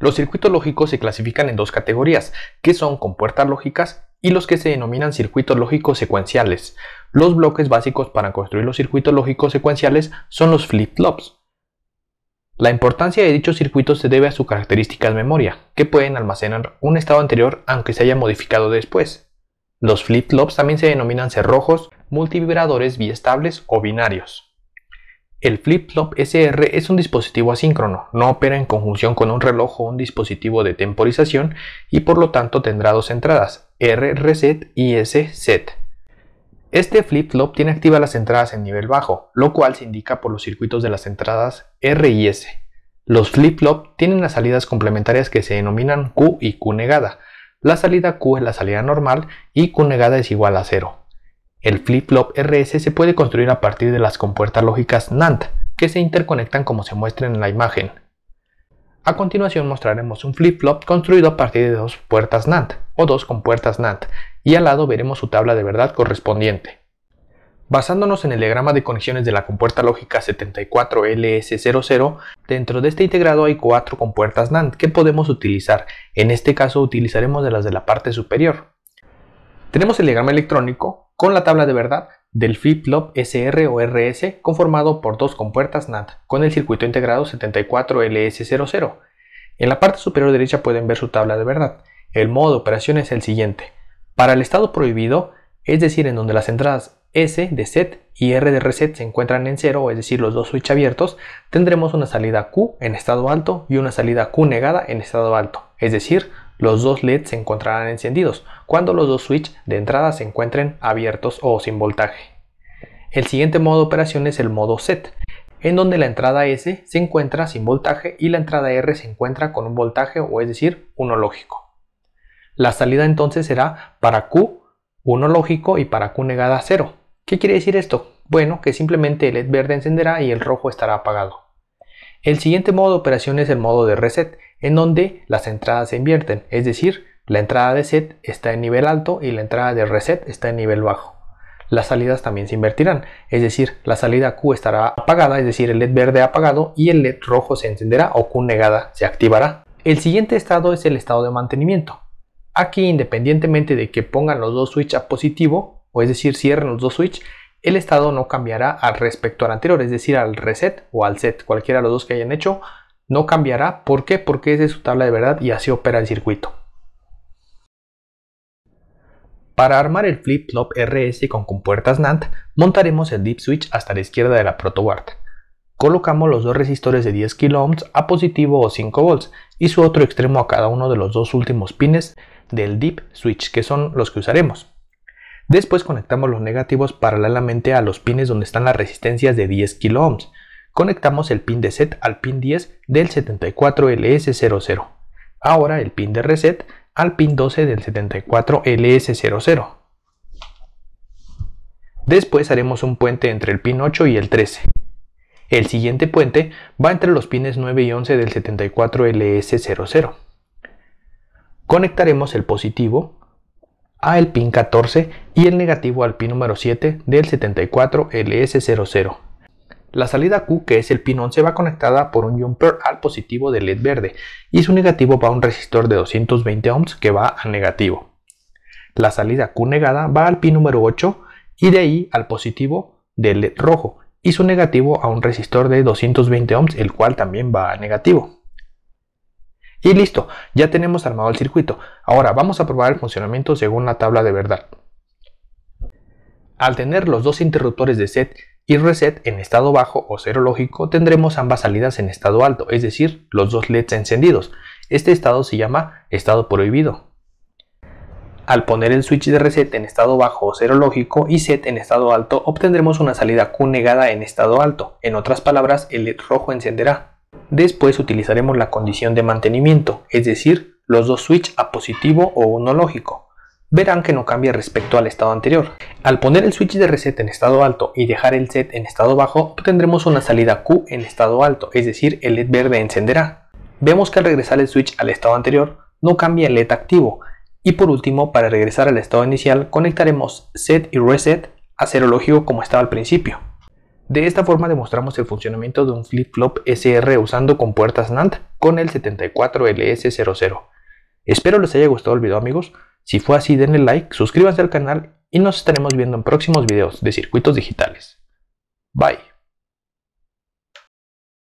Los circuitos lógicos se clasifican en dos categorías, que son compuertas lógicas y los que se denominan circuitos lógicos secuenciales. Los bloques básicos para construir los circuitos lógicos secuenciales son los flip-flops. La importancia de dichos circuitos se debe a su característica de memoria, que pueden almacenar un estado anterior aunque se haya modificado después. Los flip-flops también se denominan cerrojos, multivibradores biestables o binarios. El flip-flop SR es un dispositivo asíncrono, no opera en conjunción con un reloj o un dispositivo de temporización y por lo tanto tendrá dos entradas, R reset y S set. Este flip-flop tiene activas las entradas en nivel bajo, lo cual se indica por los circuitos de las entradas R y S. Los flip-flop tienen las salidas complementarias que se denominan Q y Q negada. La salida Q es la salida normal y Q negada es igual a 0. El flip-flop RS se puede construir a partir de las compuertas lógicas NAND, que se interconectan como se muestra en la imagen. A continuación mostraremos un flip-flop construido a partir de dos puertas NAND, o dos compuertas NAND, y al lado veremos su tabla de verdad correspondiente. Basándonos en el diagrama de conexiones de la compuerta lógica 74LS00, dentro de este integrado hay cuatro compuertas NAND que podemos utilizar. En este caso utilizaremos de las de la parte superior. Tenemos el diagrama electrónico, con la tabla de verdad del flip-flop SR o RS conformado por dos compuertas NAND con el circuito integrado 74LS00. En la parte superior derecha pueden ver su tabla de verdad. El modo de operación es el siguiente. Para el estado prohibido, es decir, en donde las entradas S de set y R de reset se encuentran en cero, es decir, los dos switches abiertos, tendremos una salida Q en estado alto y una salida Q negada en estado alto, es decir, los dos LEDs se encontrarán encendidos cuando los dos switches de entrada se encuentren abiertos o sin voltaje. El siguiente modo de operación es el modo SET, en donde la entrada S se encuentra sin voltaje y la entrada R se encuentra con un voltaje o es decir, uno lógico. La salida entonces será para Q, uno lógico y para Q negada cero. ¿Qué quiere decir esto? Bueno, que simplemente el LED verde encenderá y el rojo estará apagado. El siguiente modo de operación es el modo de reset, en donde las entradas se invierten, es decir, la entrada de set está en nivel alto y la entrada de reset está en nivel bajo. Las salidas también se invertirán, es decir, la salida Q estará apagada, es decir, el LED verde apagado y el LED rojo se encenderá o Q negada se activará. El siguiente estado es el estado de mantenimiento. Aquí, independientemente de que pongan los dos switches a positivo, o es decir, cierren los dos switches, el estado no cambiará al respecto al anterior, es decir, al reset o al set, cualquiera de los dos que hayan hecho, no cambiará. ¿Por qué? Porque esa es su tabla de verdad y así opera el circuito. Para armar el flip-flop RS con compuertas NAND, montaremos el deep switch hasta la izquierda de la protoboard. Colocamos los dos resistores de 10 kilo a positivo o 5 volts y su otro extremo a cada uno de los dos últimos pines del deep switch, que son los que usaremos. Después conectamos los negativos paralelamente a los pines donde están las resistencias de 10 kilo Conectamos el pin de set al pin 10 del 74LS00. Ahora el pin de reset al pin 12 del 74LS00. Después haremos un puente entre el pin 8 y el 13. El siguiente puente va entre los pines 9 y 11 del 74LS00. Conectaremos el positivo a el pin 14 y el negativo al pin número 7 del 74 LS00. La salida Q, que es el pin 11, va conectada por un jumper al positivo del LED verde y su negativo va a un resistor de 220 ohms que va a negativo. La salida Q negada va al pin número 8 y de ahí al positivo del LED rojo y su negativo a un resistor de 220 ohms el cual también va a negativo. Y listo, ya tenemos armado el circuito. Ahora vamos a probar el funcionamiento según la tabla de verdad. Al tener los dos interruptores de set y reset en estado bajo o cero lógico, tendremos ambas salidas en estado alto, es decir, los dos LEDs encendidos. Este estado se llama estado prohibido. Al poner el switch de reset en estado bajo o cero lógico y set en estado alto, obtendremos una salida Q negada en estado alto. En otras palabras, el LED rojo encenderá. Después utilizaremos la condición de mantenimiento, es decir, los dos switch a positivo o uno lógico. Verán que no cambia respecto al estado anterior. Al poner el switch de reset en estado alto y dejar el set en estado bajo, obtendremos una salida Q en estado alto, es decir, el LED verde encenderá. Vemos que al regresar el switch al estado anterior, no cambia el LED activo. Y por último, para regresar al estado inicial, conectaremos set y reset a cero lógico como estaba al principio. De esta forma demostramos el funcionamiento de un flip-flop SR usando compuertas NAND con el 74LS00. Espero les haya gustado el video amigos, si fue así denle like, suscríbanse al canal y nos estaremos viendo en próximos videos de circuitos digitales. Bye.